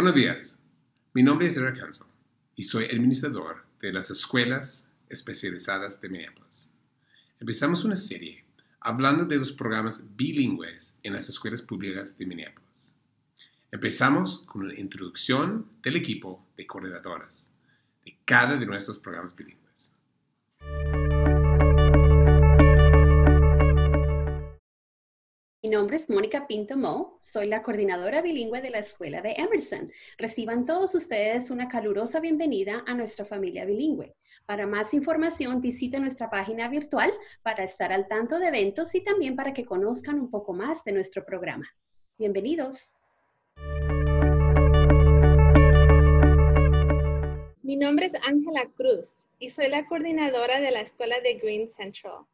Buenos días, mi nombre es Eric Hansel y soy administrador de las escuelas especializadas de Minneapolis. Empezamos una serie hablando de los programas bilingües en las escuelas públicas de Minneapolis. Empezamos con una introducción del equipo de coordinadoras de cada de nuestros programas bilingües. Mi nombre es Mónica Pinto Mo, soy la coordinadora bilingüe de la Escuela de Emerson. Reciban todos ustedes una calurosa bienvenida a nuestra familia bilingüe. Para más información, visiten nuestra página virtual para estar al tanto de eventos y también para que conozcan un poco más de nuestro programa. Bienvenidos. Mi nombre es Ángela Cruz y soy la coordinadora de la Escuela de Green Central.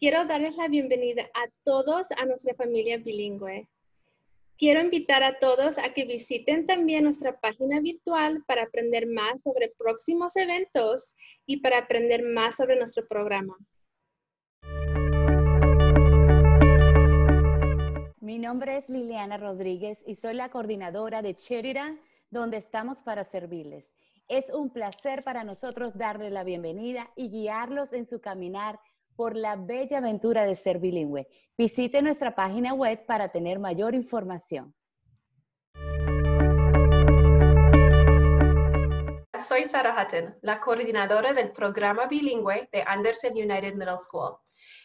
Quiero darles la bienvenida a todos a nuestra familia bilingüe. Quiero invitar a todos a que visiten también nuestra página virtual para aprender más sobre próximos eventos y para aprender más sobre nuestro programa. Mi nombre es Liliana Rodríguez y soy la coordinadora de Cherida, donde estamos para servirles. Es un placer para nosotros darles la bienvenida y guiarlos en su caminar por la bella aventura de ser bilingüe. Visite nuestra página web para tener mayor información. Soy Sarah Hutton, la coordinadora del programa bilingüe de Anderson United Middle School.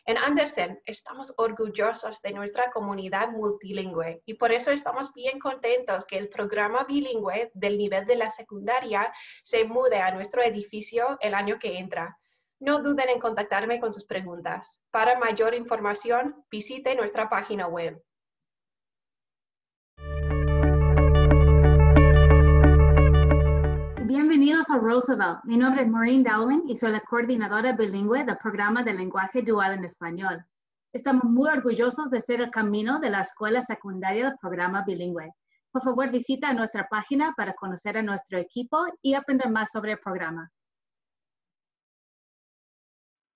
En Anderson estamos orgullosos de nuestra comunidad multilingüe y por eso estamos bien contentos que el programa bilingüe del nivel de la secundaria se mude a nuestro edificio el año que entra. No duden en contactarme con sus preguntas. Para mayor información, visite nuestra página web. Bienvenidos a Roosevelt. Mi nombre es Maureen Dowling y soy la coordinadora bilingüe del programa de lenguaje dual en español. Estamos muy orgullosos de ser el camino de la escuela secundaria del programa bilingüe. Por favor, visita nuestra página para conocer a nuestro equipo y aprender más sobre el programa.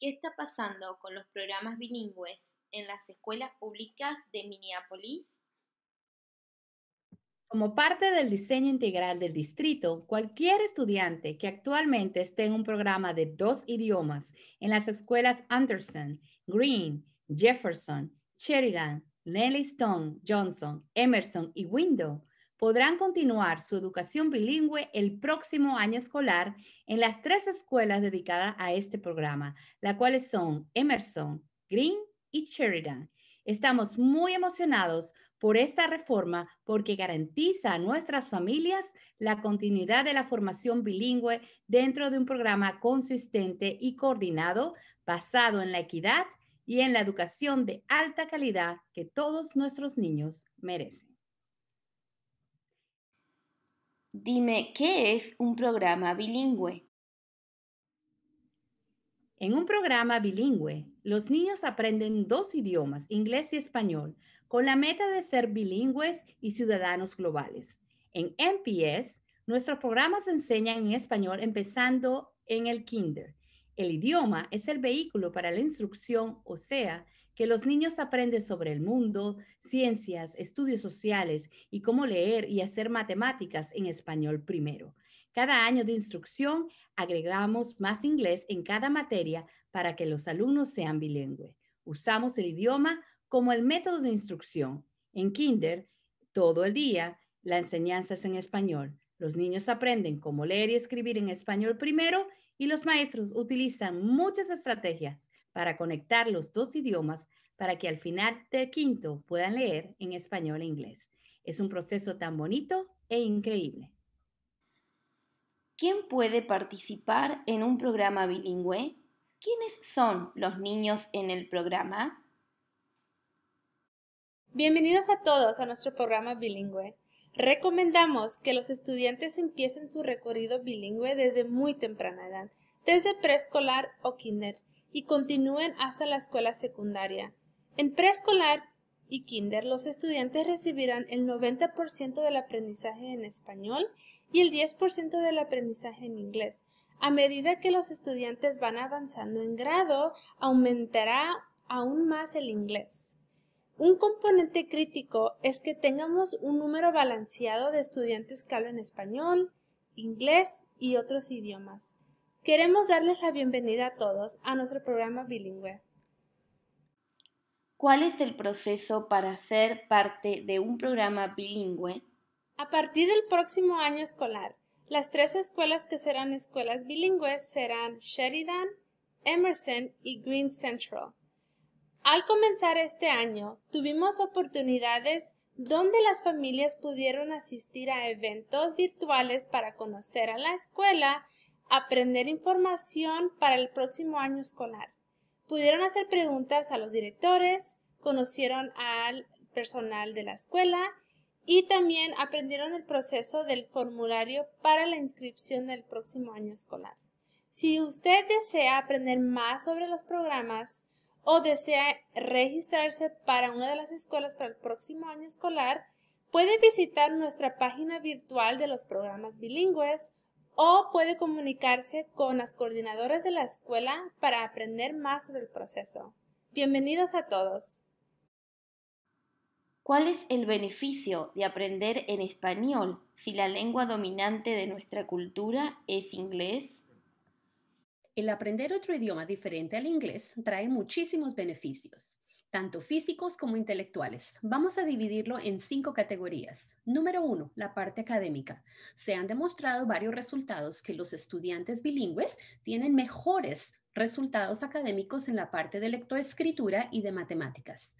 ¿Qué está pasando con los programas bilingües en las escuelas públicas de Minneapolis? Como parte del diseño integral del distrito, cualquier estudiante que actualmente esté en un programa de dos idiomas en las escuelas Anderson, Green, Jefferson, Sheridan, Nellie Stone, Johnson, Emerson y Window podrán continuar su educación bilingüe el próximo año escolar en las tres escuelas dedicadas a este programa, las cuales son Emerson, Green y Sheridan. Estamos muy emocionados por esta reforma porque garantiza a nuestras familias la continuidad de la formación bilingüe dentro de un programa consistente y coordinado basado en la equidad y en la educación de alta calidad que todos nuestros niños merecen. Dime, ¿qué es un programa bilingüe? En un programa bilingüe, los niños aprenden dos idiomas, inglés y español, con la meta de ser bilingües y ciudadanos globales. En MPS, nuestros programas enseñan en español empezando en el kinder. El idioma es el vehículo para la instrucción, o sea, que los niños aprenden sobre el mundo, ciencias, estudios sociales y cómo leer y hacer matemáticas en español primero. Cada año de instrucción agregamos más inglés en cada materia para que los alumnos sean bilingües. Usamos el idioma como el método de instrucción. En kinder, todo el día, la enseñanza es en español. Los niños aprenden cómo leer y escribir en español primero y los maestros utilizan muchas estrategias para conectar los dos idiomas para que al final del quinto puedan leer en español e inglés. Es un proceso tan bonito e increíble. ¿Quién puede participar en un programa bilingüe? ¿Quiénes son los niños en el programa? Bienvenidos a todos a nuestro programa bilingüe. Recomendamos que los estudiantes empiecen su recorrido bilingüe desde muy temprana edad, desde preescolar o kinder, y continúen hasta la escuela secundaria. En preescolar y kinder, los estudiantes recibirán el 90% del aprendizaje en español y el 10% del aprendizaje en inglés. A medida que los estudiantes van avanzando en grado, aumentará aún más el inglés. Un componente crítico es que tengamos un número balanceado de estudiantes que hablen español, inglés y otros idiomas. Queremos darles la bienvenida a todos a nuestro programa bilingüe. ¿Cuál es el proceso para ser parte de un programa bilingüe? A partir del próximo año escolar, las tres escuelas que serán escuelas bilingües serán Sheridan, Emerson y Green Central. Al comenzar este año, tuvimos oportunidades donde las familias pudieron asistir a eventos virtuales para conocer a la escuela aprender información para el próximo año escolar. Pudieron hacer preguntas a los directores, conocieron al personal de la escuela y también aprendieron el proceso del formulario para la inscripción del próximo año escolar. Si usted desea aprender más sobre los programas o desea registrarse para una de las escuelas para el próximo año escolar, puede visitar nuestra página virtual de los programas bilingües o puede comunicarse con las coordinadoras de la escuela para aprender más sobre el proceso. Bienvenidos a todos. ¿Cuál es el beneficio de aprender en español si la lengua dominante de nuestra cultura es inglés? El aprender otro idioma diferente al inglés trae muchísimos beneficios tanto físicos como intelectuales. Vamos a dividirlo en cinco categorías. Número uno, la parte académica. Se han demostrado varios resultados que los estudiantes bilingües tienen mejores resultados académicos en la parte de lectoescritura y de matemáticas.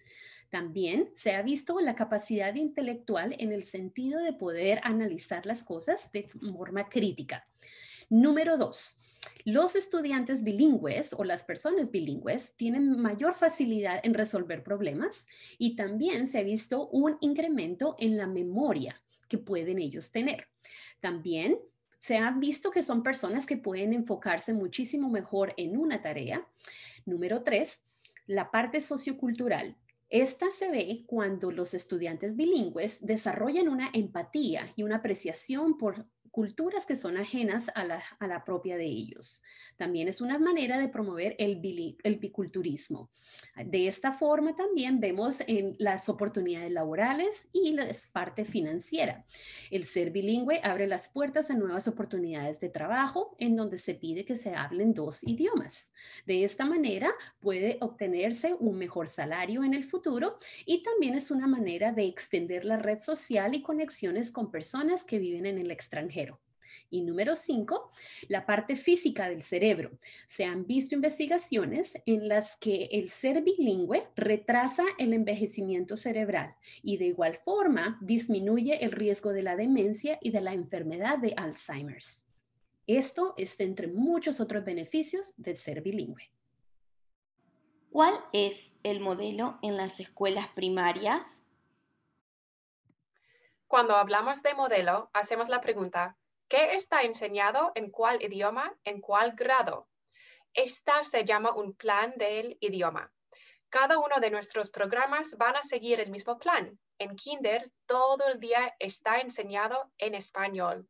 También se ha visto la capacidad intelectual en el sentido de poder analizar las cosas de forma crítica. Número dos, los estudiantes bilingües o las personas bilingües tienen mayor facilidad en resolver problemas y también se ha visto un incremento en la memoria que pueden ellos tener. También se ha visto que son personas que pueden enfocarse muchísimo mejor en una tarea. Número tres, la parte sociocultural. Esta se ve cuando los estudiantes bilingües desarrollan una empatía y una apreciación por culturas que son ajenas a la, propia de ellos. También es una manera de promover el, el biculturismo. De esta forma también vemos en las oportunidades laborales y la parte financiera. El ser bilingüe abre las puertas a nuevas oportunidades de trabajo en donde se pide que se hablen dos idiomas. De esta manera puede obtenerse un mejor salario en el futuro y también es una manera de extender la red social y conexiones con personas que viven en el extranjero. Y número cinco, la parte física del cerebro. Se han visto investigaciones en las que el ser bilingüe retrasa el envejecimiento cerebral y de igual forma disminuye el riesgo de la demencia y de la enfermedad de Alzheimer Esto está entre muchos otros beneficios del ser bilingüe. ¿Cuál es el modelo en las escuelas primarias? Cuando hablamos de modelo, hacemos la pregunta, ¿Qué está enseñado en cuál idioma, en cuál grado? Esta se llama un plan del idioma. Cada uno de nuestros programas van a seguir el mismo plan. En Kinder todo el día está enseñado en español.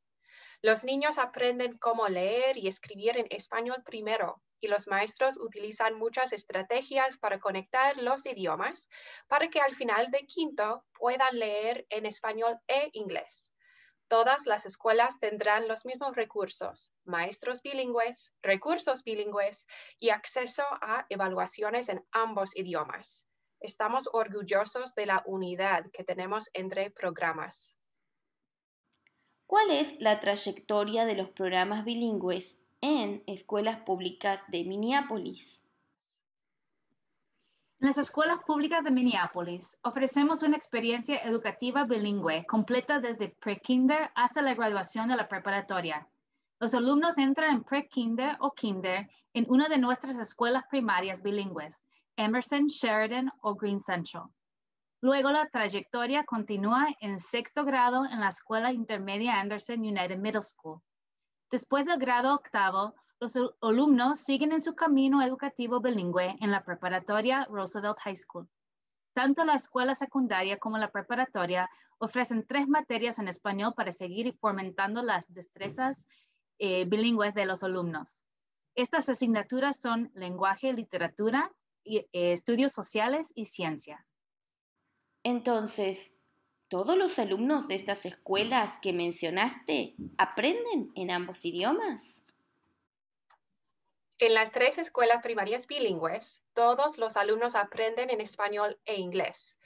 Los niños aprenden cómo leer y escribir en español primero y los maestros utilizan muchas estrategias para conectar los idiomas para que al final de quinto puedan leer en español e inglés. Todas las escuelas tendrán los mismos recursos, maestros bilingües, recursos bilingües y acceso a evaluaciones en ambos idiomas. Estamos orgullosos de la unidad que tenemos entre programas. ¿Cuál es la trayectoria de los programas bilingües en escuelas públicas de Minneapolis? En las escuelas públicas de Minneapolis ofrecemos una experiencia educativa bilingüe completa desde pre-kinder hasta la graduación de la preparatoria. Los alumnos entran en pre-kinder o kinder en una de nuestras escuelas primarias bilingües, Emerson, Sheridan o Green Central. Luego la trayectoria continúa en sexto grado en la escuela intermedia Anderson United Middle School. Después del grado octavo, los alumnos siguen en su camino educativo bilingüe en la preparatoria Roosevelt High School. Tanto la escuela secundaria como la preparatoria ofrecen tres materias en español para seguir fomentando las destrezas eh, bilingües de los alumnos. Estas asignaturas son lenguaje, literatura, y, eh, estudios sociales y ciencias. Entonces, ¿todos los alumnos de estas escuelas que mencionaste aprenden en ambos idiomas? En las tres escuelas primarias bilingües, todos los alumnos aprenden en español e inglés.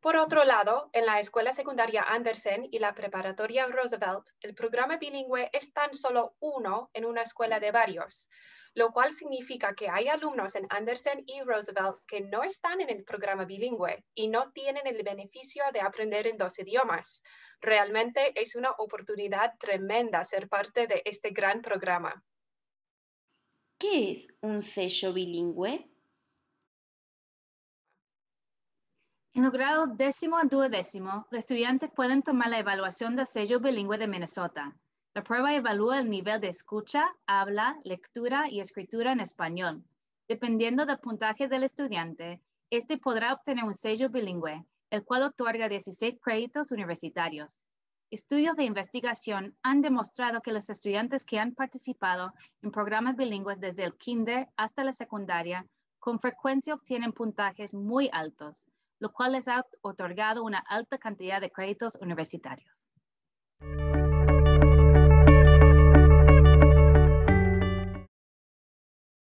Por otro lado, en la escuela secundaria Anderson y la preparatoria Roosevelt, el programa bilingüe es tan solo uno en una escuela de varios, lo cual significa que hay alumnos en Anderson y Roosevelt que no están en el programa bilingüe y no tienen el beneficio de aprender en dos idiomas. Realmente es una oportunidad tremenda ser parte de este gran programa. ¿Qué es un sello bilingüe? En los grados décimo a duodécimo, los estudiantes pueden tomar la evaluación de sello bilingüe de Minnesota. La prueba evalúa el nivel de escucha, habla, lectura y escritura en español. Dependiendo del puntaje del estudiante, este podrá obtener un sello bilingüe, el cual otorga 16 créditos universitarios. Estudios de investigación han demostrado que los estudiantes que han participado en programas bilingües desde el kinder hasta la secundaria con frecuencia obtienen puntajes muy altos, lo cual les ha otorgado una alta cantidad de créditos universitarios.